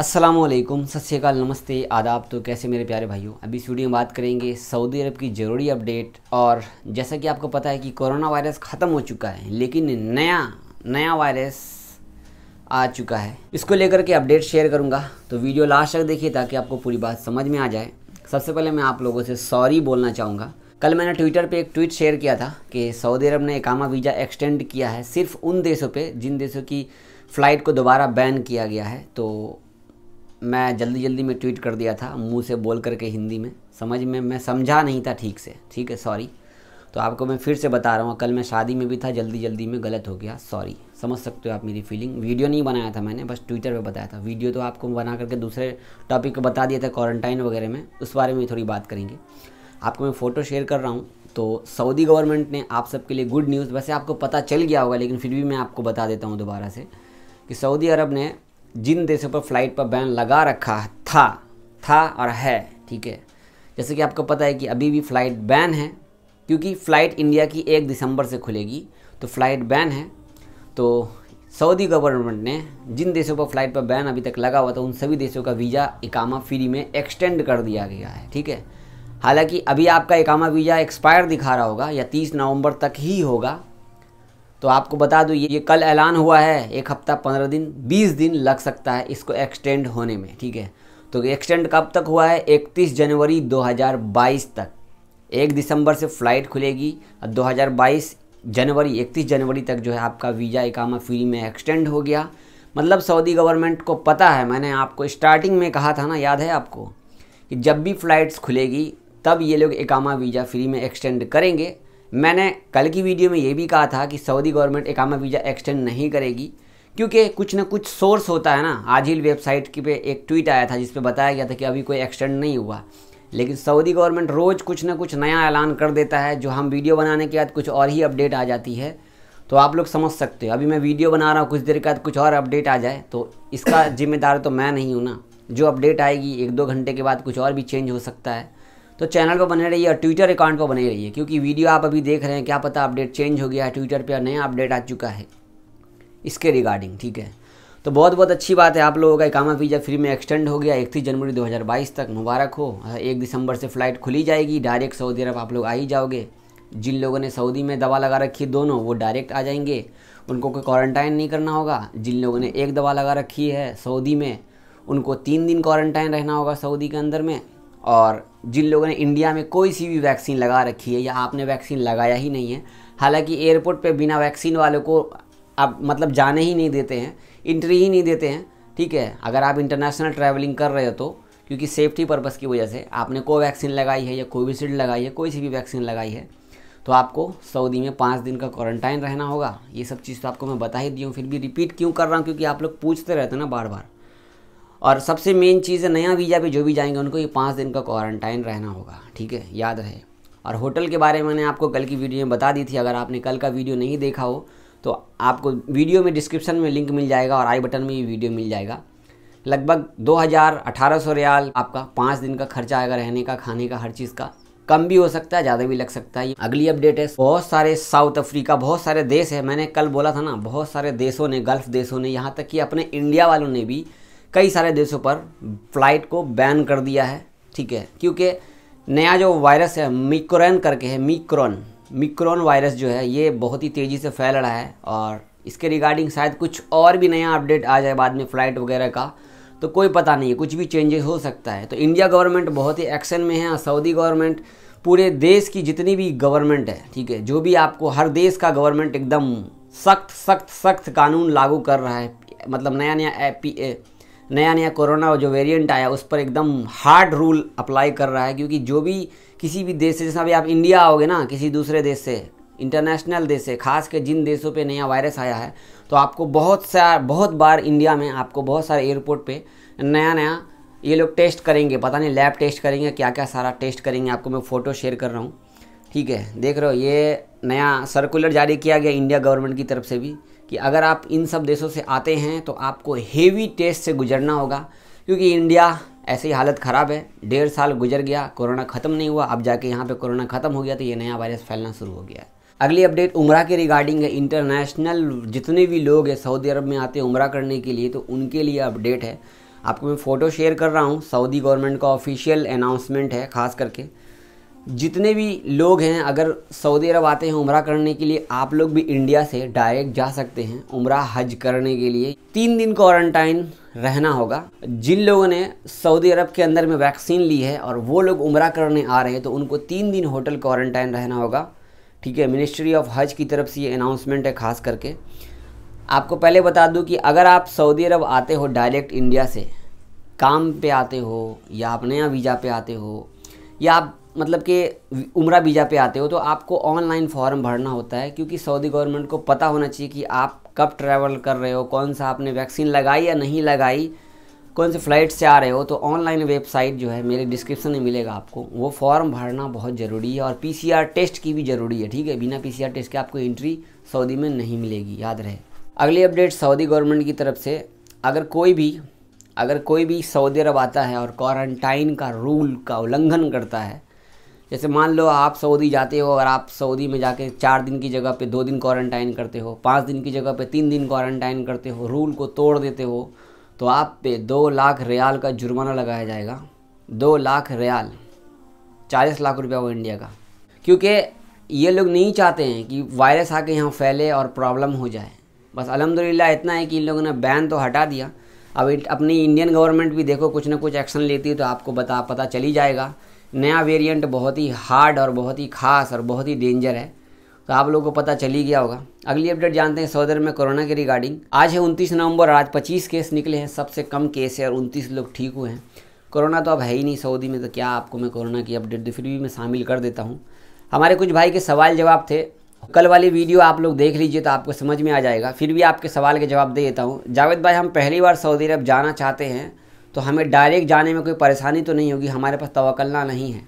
असलम सत्याकाल नमस्ते आदाब तो कैसे मेरे प्यारे भाइयों अभी इस वीडियो में बात करेंगे सऊदी अरब की ज़रूरी अपडेट और जैसा कि आपको पता है कि कोरोना वायरस ख़त्म हो चुका है लेकिन नया नया वायरस आ चुका है इसको लेकर के अपडेट शेयर करूँगा तो वीडियो लास्ट तक देखिए ताकि आपको पूरी बात समझ में आ जाए सबसे पहले मैं आप लोगों से सॉरी बोलना चाहूँगा कल मैंने ट्विटर पर एक ट्वीट शेयर किया था कि सऊदी अरब ने एकामा वीज़ा एक्सटेंड किया है सिर्फ उन देशों पर जिन देशों की फ़्लाइट को दोबारा बैन किया गया है तो मैं जल्दी जल्दी में ट्वीट कर दिया था मुंह से बोल करके हिंदी में समझ में मैं समझा नहीं था ठीक से ठीक है सॉरी तो आपको मैं फिर से बता रहा हूँ कल मैं शादी में भी था जल्दी जल्दी में गलत हो गया सॉरी समझ सकते हो आप मेरी फीलिंग वीडियो नहीं बनाया था मैंने बस ट्विटर पे बताया था वीडियो तो आपको बना करके दूसरे टॉपिक को बता दिया था क्वारंटाइन वगैरह में उस बारे में थोड़ी बात करेंगे आपको मैं फ़ोटो शेयर कर रहा हूँ तो सऊदी गवर्नमेंट ने आप सबके लिए गुड न्यूज़ वैसे आपको पता चल गया होगा लेकिन फिर भी मैं आपको बता देता हूँ दोबारा से कि सऊदी अरब ने जिन देशों पर फ्लाइट पर बैन लगा रखा था था और है ठीक है जैसे कि आपको पता है कि अभी भी फ़्लाइट बैन है क्योंकि फ़्लाइट इंडिया की एक दिसंबर से खुलेगी तो फ़्लाइट बैन है तो सऊदी गवर्नमेंट ने जिन देशों पर फ्लाइट पर बैन अभी तक लगा हुआ था उन सभी देशों का वीज़ा इकामा फ्री में एक्सटेंड कर दिया गया है ठीक है हालांकि अभी आपका इकामा वीज़ा एक्सपायर दिखा रहा होगा या 30 नवंबर तक ही होगा तो आपको बता दूँ ये ये कल ऐलान हुआ है एक हफ्ता पंद्रह दिन बीस दिन लग सकता है इसको एक्सटेंड होने में ठीक है तो एक्सटेंड कब तक हुआ है 31 जनवरी 2022 तक एक दिसंबर से फ़्लाइट खुलेगी और 2022 जनवरी 31 जनवरी तक जो है आपका वीज़ा इकामा फ्री में एक्सटेंड हो गया मतलब सऊदी गवर्नमेंट को पता है मैंने आपको स्टार्टिंग में कहा था ना याद है आपको कि जब भी फ़्लाइट्स खुलेगी तब ये लोग इकामा वीज़ा फ्री में एक्सटेंड करेंगे मैंने कल की वीडियो में ये भी कहा था कि सऊदी गवर्नमेंट एकामा वीज़ा एक्सटेंड नहीं करेगी क्योंकि कुछ ना कुछ सोर्स होता है ना आजिल वेबसाइट की पे एक ट्वीट आया था जिसपे बताया गया था कि अभी कोई एक्सटेंड नहीं हुआ लेकिन सऊदी गवर्नमेंट रोज़ कुछ ना कुछ नया ऐलान कर देता है जो हम वीडियो बनाने के बाद कुछ और ही अपडेट आ जाती है तो आप लोग समझ सकते हो अभी मैं वीडियो बना रहा हूँ कुछ देर के बाद कुछ और अपडेट आ जाए तो इसका जिम्मेदार तो मैं नहीं हूँ ना जो अपडेट आएगी एक दो घंटे के बाद कुछ और भी चेंज हो सकता है तो चैनल पर बने रहिए और ट्विटर अकाउंट पर बने रहिए क्योंकि वीडियो आप अभी देख रहे हैं क्या पता अपडेट चेंज हो गया है ट्विटर पर नया अपडेट आ चुका है इसके रिगार्डिंग ठीक है तो बहुत बहुत अच्छी बात है आप लोगों का इकामा वीज़ा फ्री में एक्सटेंड हो गया इकतीस जनवरी 2022 तक मुबारक हो हाँ, एक दिसंबर से फ़्लाइट खुली जाएगी डायरेक्ट सऊदी अरब आप लोग आ ही जाओगे जिन लोगों ने सऊदी में दवा लगा रखी है दोनों वो डायरेक्ट आ जाएंगे उनको कोई क्वारंटाइन नहीं करना होगा जिन लोगों ने एक दवा लगा रखी है सऊदी में उनको तीन दिन क्वारंटाइन रहना होगा सऊदी के अंदर में और जिन लोगों ने इंडिया में कोई सी भी वैक्सीन लगा रखी है या आपने वैक्सीन लगाया ही नहीं है हालांकि एयरपोर्ट पे बिना वैक्सीन वालों को आप मतलब जाने ही नहीं देते हैं इंट्री ही नहीं देते हैं ठीक है अगर आप इंटरनेशनल ट्रैवलिंग कर रहे हो तो क्योंकि सेफ्टी पर्पज़ की वजह से आपने को वैक्सीन लगाई है या कोविशील्ड लगाई है कोई सी भी वैक्सीन लगाई है तो आपको सऊदी में पाँच दिन का क्वारंटाइन रहना होगा ये सब चीज़ तो आपको मैं बता ही दी हूँ फिर भी रिपीट क्यों कर रहा हूँ क्योंकि आप लोग पूछते रहते हैं ना बार बार और सबसे मेन चीज़ है नया वीज़ा पे जो भी जाएंगे उनको ये पाँच दिन का क्वारंटाइन रहना होगा ठीक है याद रहे और होटल के बारे में मैंने आपको कल की वीडियो में बता दी थी अगर आपने कल का वीडियो नहीं देखा हो तो आपको वीडियो में डिस्क्रिप्शन में लिंक मिल जाएगा और आई बटन में ये वीडियो मिल जाएगा लगभग दो हज़ार अठारह सौ रियाल आपका पाँच दिन का खर्चा आएगा रहने का खाने का हर चीज़ का कम भी हो सकता है ज़्यादा भी लग सकता है अगली अपडेट है बहुत सारे साउथ अफ्रीका बहुत सारे देश है मैंने कल बोला था ना बहुत सारे देशों ने गल्फ़ देशों ने यहाँ तक कि अपने इंडिया वालों ने भी कई सारे देशों पर फ्लाइट को बैन कर दिया है ठीक है क्योंकि नया जो वायरस है मिक्रोन करके है मिक्रोन मिक्रोन वायरस जो है ये बहुत ही तेज़ी से फैल रहा है और इसके रिगार्डिंग शायद कुछ और भी नया अपडेट आ जाए बाद में फ़्लाइट वगैरह का तो कोई पता नहीं है कुछ भी चेंजेस हो सकता है तो इंडिया गवर्नमेंट बहुत ही एक्शन में है और सऊदी गवर्नमेंट पूरे देश की जितनी भी गवर्नमेंट है ठीक है जो भी आपको हर देश का गवर्नमेंट एकदम सख्त सख्त सख्त कानून लागू कर रहा है मतलब नया नया ए पी नया नया कोरोना जो वेरिएंट आया उस पर एकदम हार्ड रूल अप्लाई कर रहा है क्योंकि जो भी किसी भी देश से जैसा अभी आप इंडिया आओगे ना किसी दूसरे देश से इंटरनेशनल देश से खास के जिन देशों पे नया वायरस आया है तो आपको बहुत सा बहुत बार इंडिया में आपको बहुत सारे एयरपोर्ट पे नया नया ये लोग टेस्ट करेंगे पता नहीं लैब टेस्ट करेंगे क्या क्या सारा टेस्ट करेंगे आपको मैं फ़ोटो शेयर कर रहा हूँ ठीक है देख रहे हो ये नया सर्कुलर जारी किया गया इंडिया गवर्नमेंट की तरफ से भी कि अगर आप इन सब देशों से आते हैं तो आपको हेवी टेस्ट से गुजरना होगा क्योंकि इंडिया ऐसे ही हालत ख़राब है डेढ़ साल गुजर गया कोरोना ख़त्म नहीं हुआ अब जाके यहाँ पे कोरोना ख़त्म हो गया तो ये नया वायरस फैलना शुरू हो गया है अगली अपडेट उम्र के रिगार्डिंग है इंटरनेशनल जितने भी लोग हैं सऊदी अरब में आते हैं उम्र करने के लिए तो उनके लिए अपडेट है आपको मैं फ़ोटो शेयर कर रहा हूँ सऊदी गवर्नमेंट का ऑफिशियल अनाउंसमेंट है ख़ास करके जितने भी लोग हैं अगर सऊदी अरब आते हैं उम्र करने के लिए आप लोग भी इंडिया से डायरेक्ट जा सकते हैं उम्र हज करने के लिए तीन दिन क्वारंटाइन रहना होगा जिन लोगों ने सऊदी अरब के अंदर में वैक्सीन ली है और वो लोग उम्र करने आ रहे हैं तो उनको तीन दिन होटल क्वारंटाइन रहना होगा ठीक है मिनिस्ट्री ऑफ हज की तरफ से ये अनाउंसमेंट है खास करके आपको पहले बता दूं कि अगर आप सऊदी अरब आते हो डायरेक्ट इंडिया से काम पे आते हो या आप नया वीज़ा पे आते हो या आप मतलब कि उम्र वीज़ा पे आते हो तो आपको ऑनलाइन फॉर्म भरना होता है क्योंकि सऊदी गवर्नमेंट को पता होना चाहिए कि आप कब ट्रैवल कर रहे हो कौन सा आपने वैक्सीन लगाई या नहीं लगाई कौन से फ्लाइट से आ रहे हो तो ऑनलाइन वेबसाइट जो है मेरे डिस्क्रिप्शन में मिलेगा आपको वो फॉर्म भरना बहुत ज़रूरी है और पी टेस्ट की भी ज़रूरी है ठीक है बिना पी टेस्ट के आपको एंट्री सऊदी में नहीं मिलेगी याद रहे अगली अपडेट सऊदी गवर्नमेंट की तरफ से अगर कोई भी अगर कोई भी सऊदी अरब आता है और क्वारंटाइन का रूल का उल्लंघन करता है जैसे मान लो आप सऊदी जाते हो और आप सऊदी में जाके चार दिन की जगह पे दो दिन क्वारंटाइन करते हो पाँच दिन की जगह पे तीन दिन क्वारंटाइन करते हो रूल को तोड़ देते हो तो आप पे दो लाख रियाल का जुर्माना लगाया जाएगा दो लाख रियाल चालीस लाख रुपया वो इंडिया का क्योंकि ये लोग नहीं चाहते हैं कि वायरस आके यहाँ फैले और प्रॉब्लम हो जाए बस अलहमदिल्ला इतना है कि इन लोगों ने बैन तो हटा दिया अब अपनी इंडियन गवर्नमेंट भी देखो कुछ ना कुछ एक्शन लेती है तो आपको बता पता चली जाएगा नया वेरिएंट बहुत ही हार्ड और बहुत ही खास और बहुत ही डेंजर है तो आप लोगों को पता चल ही गया होगा अगली अपडेट जानते हैं सऊदी में कोरोना के रिगार्डिंग आज है उनतीस नवंबर आज पच्चीस केस निकले हैं सबसे कम केस है और उनतीस लोग ठीक हुए हैं कोरोना तो अब है ही नहीं सऊदी में तो क्या आपको मैं कोरोना की अपडेट फिर भी मैं शामिल कर देता हूँ हमारे कुछ भाई के सवाल जवाब थे कल वाली वीडियो आप लोग देख लीजिए तो आपको समझ में आ जाएगा फिर भी आपके सवाल के जवाब दे देता हूँ जावेद भाई हम पहली बार सऊदी अरब जाना चाहते हैं तो हमें डायरेक्ट जाने में कोई परेशानी तो नहीं होगी हमारे पास तवक्लना नहीं है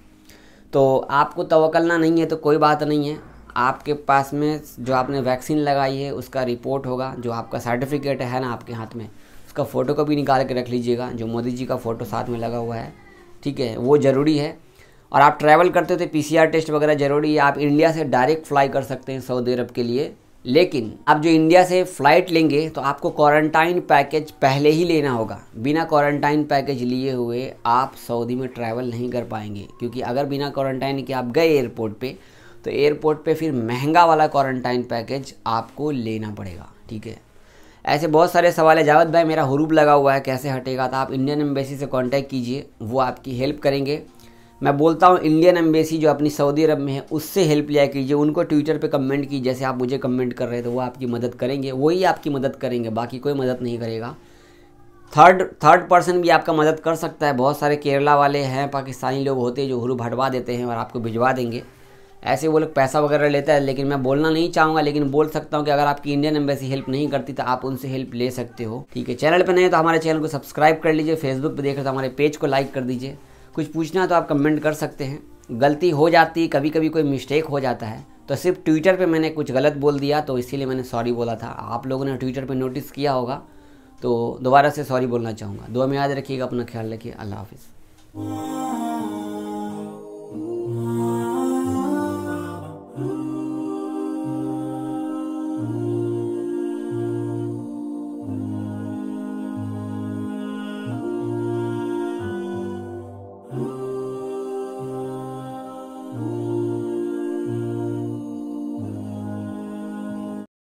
तो आपको तवक्लना नहीं है तो कोई बात नहीं है आपके पास में जो आपने वैक्सीन लगाई है उसका रिपोर्ट होगा जो आपका सर्टिफिकेट है ना आपके हाथ में उसका फ़ोटो कॉपी निकाल के रख लीजिएगा जो मोदी जी का फ़ोटो साथ में लगा हुआ है ठीक है वो ज़रूरी है और आप ट्रैवल करते हो तो पीसीआर टेस्ट वगैरह ज़रूरी है आप इंडिया से डायरेक्ट फ्लाई कर सकते हैं सऊदी अरब के लिए लेकिन आप जो इंडिया से फ़्लाइट लेंगे तो आपको क्वारंटाइन पैकेज पहले ही लेना होगा बिना क्वारंटाइन पैकेज लिए हुए आप सऊदी में ट्रैवल नहीं कर पाएंगे क्योंकि अगर बिना क्वारंटाइन के आप गए एयरपोर्ट पे तो एयरपोर्ट पे फिर महंगा वाला क्वारंटाइन पैकेज आपको लेना पड़ेगा ठीक है ऐसे बहुत सारे सवाल है जावेद भाई मेरा हरूप लगा हुआ है कैसे हटेगा तो आप इंडियन एम्बेसी से कॉन्टैक्ट कीजिए वो आपकी हेल्प करेंगे मैं बोलता हूँ इंडियन एम्बेसी जो अपनी सऊदी अरब में है उससे हेल्प लिया कीजिए उनको ट्विटर पे कमेंट की जैसे आप मुझे कमेंट कर रहे थे तो वो आपकी मदद करेंगे वही आपकी मदद करेंगे बाकी कोई मदद नहीं करेगा थर्ड थर्ड पर्सन भी आपका मदद कर सकता है बहुत सारे केरला वाले हैं पाकिस्तानी लोग होते हैं जो हुरू भटवा देते हैं और आपको भिजवा देंगे ऐसे वो लोग पैसा वगैरह लेता है लेकिन मैं बोलना नहीं चाहूँगा लेकिन बोल सकता हूँ कि अगर आपकी इंडियन एम्बेसी हेल्प नहीं करती तो आप उनसे हेल्प ले सकते हो ठीक है चैनल पर नहीं तो हमारे चैनल को सब्सक्राइब कर लीजिए फेसबुक पर देख रहे तो हमारे पेज को लाइक कर दीजिए कुछ पूछना है तो आप कमेंट कर सकते हैं गलती हो जाती कभी कभी कोई मिस्टेक हो जाता है तो सिर्फ ट्विटर पे मैंने कुछ गलत बोल दिया तो इसीलिए मैंने सॉरी बोला था आप लोगों ने ट्विटर पे नोटिस किया होगा तो दोबारा से सॉरी बोलना चाहूँगा दो में याद रखिएगा अपना ख्याल रखिए अल्लाह हाफिज़